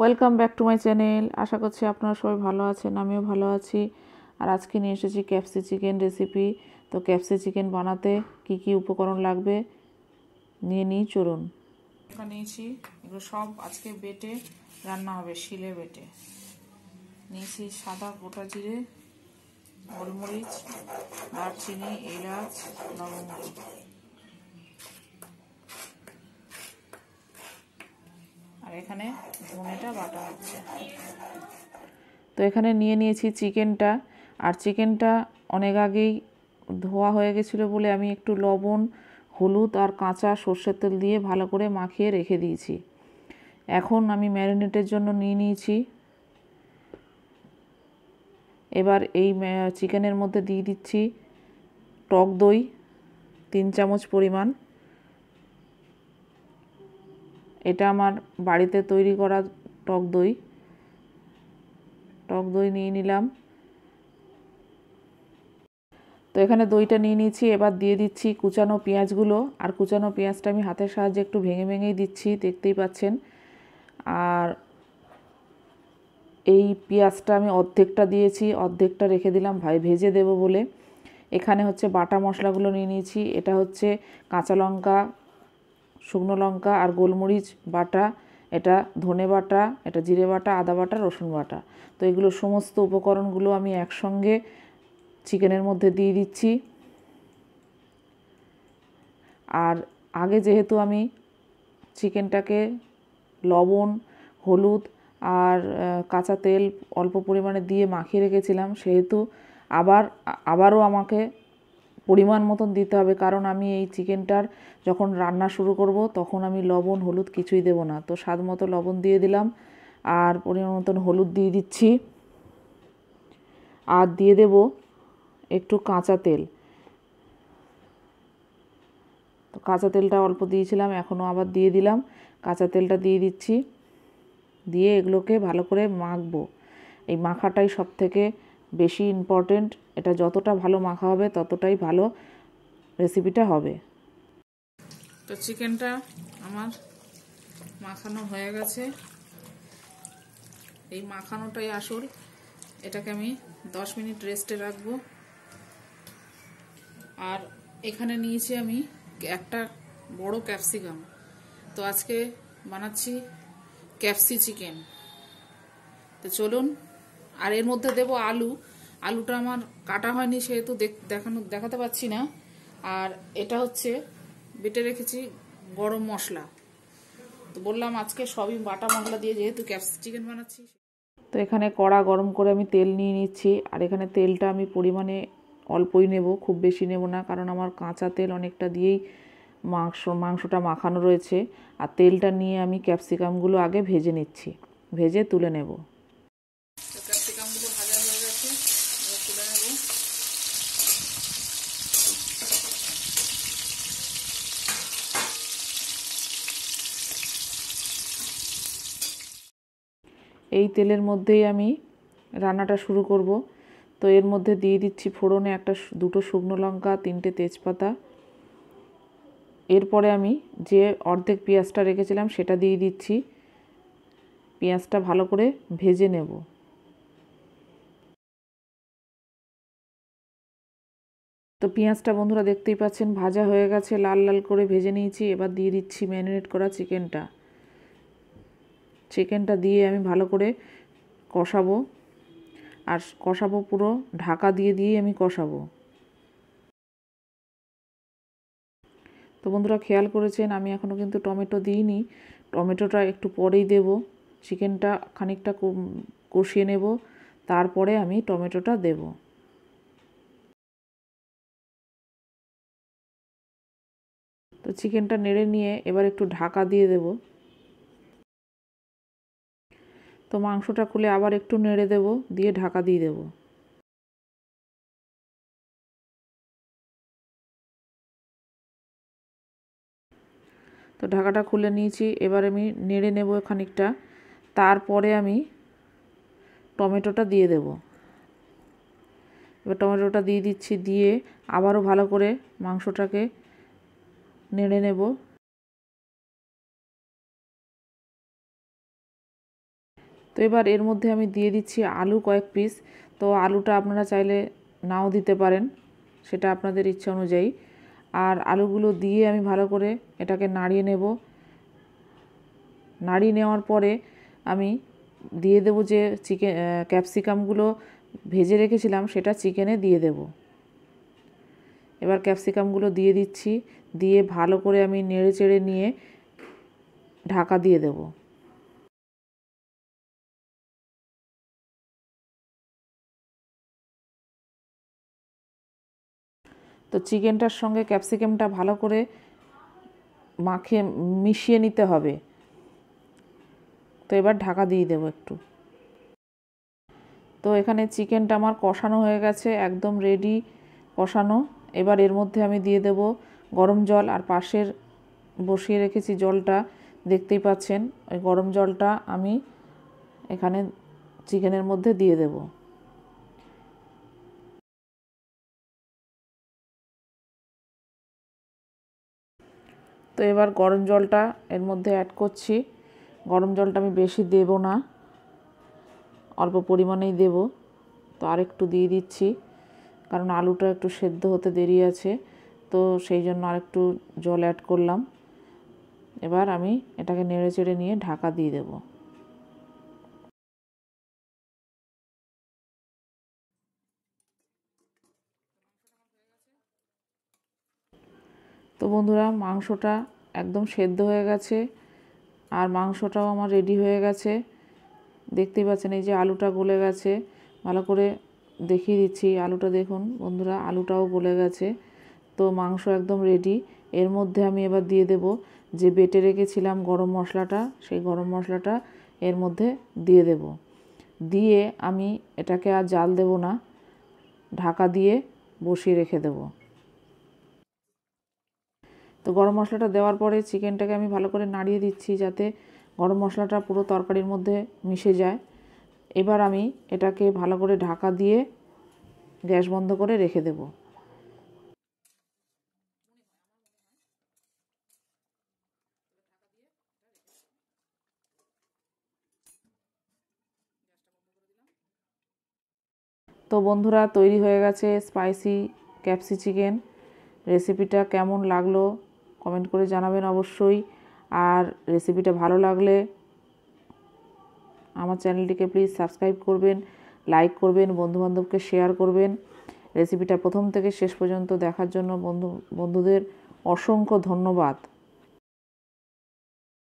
welcome back to my channel আশা করছি আপনারা সবাই ভালো আছেন আমিও ভালো আছি আর আজকে নিয়ে এসেছি ক্যাপসি চিকেন রেসিপি তো ক্যাপসি চিকেন বানাতে কি কি উপকরণ লাগবে নিয়ে নিই চলুন নিয়েছি এগুলো সব আজকে বেটে রান্না হবে শিলে বেটে নিয়েছি সাদা গোটা জিরে গোলমরিচ দারচিনি এলাচ লবঙ্গ এখানে ধনেটা বাটা হচ্ছে তো এখানে নিয়ে নিয়েছি চিকেনটা আর চিকেনটা অনেক আগেই ধোয়া হয়ে গেছিলো বলে আমি একটু লবণ হলুদ আর কাঁচা সর্ষের তেল দিয়ে ভালো করে মাখিয়ে রেখে দিয়েছি এখন আমি ম্যারিনেটের জন্য নিয়ে নিয়েছি এবার এই চিকেনের মধ্যে দিয়ে দিচ্ছি টক দই তিন চামচ পরিমাণ এটা আমার বাড়িতে তৈরি করা টক দই টক দই নিয়ে নিলাম তো এখানে দইটা নিয়ে নিয়েছি এবার দিয়ে দিচ্ছি কুচানো পেঁয়াজগুলো আর কুচানো পেঁয়াজটা আমি হাতের সাহায্যে একটু ভেঙে ভেঙেই দিচ্ছি দেখতেই পাচ্ছেন আর এই পেঁয়াজটা আমি অর্ধেকটা দিয়েছি অর্ধেকটা রেখে দিলাম ভাই ভেজে দেব বলে এখানে হচ্ছে বাটা মশলাগুলো নিয়ে নিয়েছি এটা হচ্ছে কাঁচা লঙ্কা শুকনো লঙ্কা আর গোলমরিচ বাটা এটা ধনে বাটা এটা জিরে বাটা আদা বাটা রসুন বাটা তো এগুলো সমস্ত উপকরণগুলো আমি একসঙ্গে চিকেনের মধ্যে দিয়ে দিচ্ছি আর আগে যেহেতু আমি চিকেনটাকে লবণ হলুদ আর কাঁচা তেল অল্প পরিমাণে দিয়ে মাখিয়ে রেখেছিলাম সেহেতু আবার আবারও আমাকে পরিমাণ মতন দিতে হবে কারণ আমি এই চিকেনটার যখন রান্না শুরু করব তখন আমি লবণ হলুদ কিছুই দেব না তো স্বাদ মতো লবণ দিয়ে দিলাম আর পরিমাণ মতন হলুদ দিয়ে দিচ্ছি আর দিয়ে দেব একটু কাঁচা তেল তো কাঁচা তেলটা অল্প দিয়েছিলাম এখনও আবার দিয়ে দিলাম কাঁচা তেলটা দিয়ে দিচ্ছি দিয়ে এগুলোকে ভালো করে মাখবো এই মাখাটাই সব থেকে বেশি ইম্পর্টেন্ট এটা যতটা ভালো মাখা হবে ততটাই ভালো রেসিপিটা হবে তো চিকেনটা আমার মাখানো হয়ে গেছে এই মাখানোটাই আসল এটাকে আমি দশ মিনিট রেস্টে রাখবো আর এখানে নিয়েছি আমি একটা বড় ক্যাপসিকাম তো আজকে বানাচ্ছি ক্যাপসি চিকেন তো চলুন আর এর মধ্যে দেব আলু আলুটা আমার কাটা হয়নি সেহেতু দেখানো দেখাতে পাচ্ছি না আর এটা হচ্ছে বেটে রেখেছি গরম মশলা তো বললাম আজকে সবই বাটা মশলা দিয়ে যেহেতু ক্যাপস চিকেন বানাচ্ছি তো এখানে কড়া গরম করে আমি তেল নিয়ে নিচ্ছি আর এখানে তেলটা আমি পরিমাণে অল্পই নেব খুব বেশি নেব না কারণ আমার কাঁচা তেল অনেকটা দিয়েই মাংস মাংসটা মাখানো রয়েছে আর তেলটা নিয়ে আমি ক্যাপসিকামগুলো আগে ভেজে নিচ্ছি ভেজে তুলে নেব এই তেলের মধ্যেই আমি রান্নাটা শুরু করব তো এর মধ্যে দিয়ে দিচ্ছি ফোড়নে একটা দুটো শুকনো লঙ্কা তিনটে তেজপাতা এরপরে আমি যে অর্ধেক পেঁয়াজটা রেখেছিলাম সেটা দিয়ে দিচ্ছি পেঁয়াজটা ভালো করে ভেজে নেব তো পেঁয়াজটা বন্ধুরা দেখতেই পাচ্ছেন ভাজা হয়ে গেছে লাল লাল করে ভেজে নিয়েছি এবার দিয়ে দিচ্ছি ম্যারিনেট করা চিকেনটা চিকেনটা দিয়ে আমি ভালো করে কষাবো আর কষাবো পুরো ঢাকা দিয়ে দিয়ে আমি কষাবো তো বন্ধুরা খেয়াল করেছেন আমি এখনও কিন্তু টমেটো দিইনি টমেটোটা একটু পরেই দেব চিকেনটা খানিকটা কষিয়ে নেব তারপরে আমি টমেটোটা দেব তো চিকেনটা নেড়ে নিয়ে এবার একটু ঢাকা দিয়ে দেবো তো মাংসটা খুলে আবার একটু নেড়ে দেব দিয়ে ঢাকা দিয়ে দেব তো ঢাকাটা খুলে নিয়েছি এবার আমি নেড়ে নেব খানিকটা তারপরে আমি টমেটোটা দিয়ে দেব এবার টমেটোটা দিয়ে দিচ্ছি দিয়ে আবারও ভালো করে মাংসটাকে নেড়ে নেব তো এবার এর মধ্যে আমি দিয়ে দিচ্ছি আলু কয়েক পিস তো আলুটা আপনারা চাইলে নাও দিতে পারেন সেটা আপনাদের ইচ্ছা অনুযায়ী আর আলুগুলো দিয়ে আমি ভালো করে এটাকে নাড়িয়ে নেব নাড়িয়ে নেওয়ার পরে আমি দিয়ে দেব যে চিকেন ক্যাপসিকামগুলো ভেজে রেখেছিলাম সেটা চিকেনে দিয়ে দেব এবার ক্যাপসিকামগুলো দিয়ে দিচ্ছি দিয়ে ভালো করে আমি নেড়ে চেড়ে নিয়ে ঢাকা দিয়ে দেবো তো চিকেনটার সঙ্গে ক্যাপসিকামটা ভালো করে মাখে মিশিয়ে নিতে হবে তো এবার ঢাকা দিয়ে দেবো একটু তো এখানে চিকেনটা আমার কষানো হয়ে গেছে একদম রেডি কষানো এবার এর মধ্যে আমি দিয়ে দেব গরম জল আর পাশের বসিয়ে রেখেছি জলটা দেখতেই পাচ্ছেন ওই গরম জলটা আমি এখানে চিকেনের মধ্যে দিয়ে দেবো তো এবার গরম জলটা এর মধ্যে অ্যাড করছি গরম জলটা আমি বেশি দেব না অল্প পরিমাণেই দেব তো আরেকটু দিয়ে দিচ্ছি কারণ আলুটা একটু সেদ্ধ হতে দেরি আছে তো সেই জন্য আরেকটু জল অ্যাড করলাম এবার আমি এটাকে নেড়ে চেড়ে নিয়ে ঢাকা দিয়ে দেবো বন্ধুরা মাংসটা একদম সেদ্ধ হয়ে গেছে আর মাংসটাও আমার রেডি হয়ে গেছে দেখতেই পাচ্ছেন এই যে আলুটা গলে গেছে ভালো করে দেখিয়ে দিচ্ছি আলুটা দেখুন বন্ধুরা আলুটাও গলে গেছে তো মাংস একদম রেডি এর মধ্যে আমি এবার দিয়ে দেব যে বেটে রেখেছিলাম গরম মশলাটা সেই গরম মশলাটা এর মধ্যে দিয়ে দেব দিয়ে আমি এটাকে আর জাল দেব না ঢাকা দিয়ে বসিয়ে রেখে দেবো তো গরম মশলাটা দেওয়ার পরে চিকেনটাকে আমি ভালো করে নাড়িয়ে দিচ্ছি যাতে গরম মশলাটা পুরো তরকারির মধ্যে মিশে যায় এবার আমি এটাকে ভালো করে ঢাকা দিয়ে গ্যাস বন্ধ করে রেখে দেব তো বন্ধুরা তৈরি হয়ে গেছে স্পাইসি ক্যাপসি চিকেন রেসিপিটা কেমন লাগলো কমেন্ট করে জানাবেন অবশ্যই আর রেসিপিটা ভালো লাগলে আমার চ্যানেলটিকে প্লিজ সাবস্ক্রাইব করবেন লাইক করবেন বন্ধুবান্ধবকে শেয়ার করবেন রেসিপিটা প্রথম থেকে শেষ পর্যন্ত দেখার জন্য বন্ধু বন্ধুদের অসংখ্য ধন্যবাদ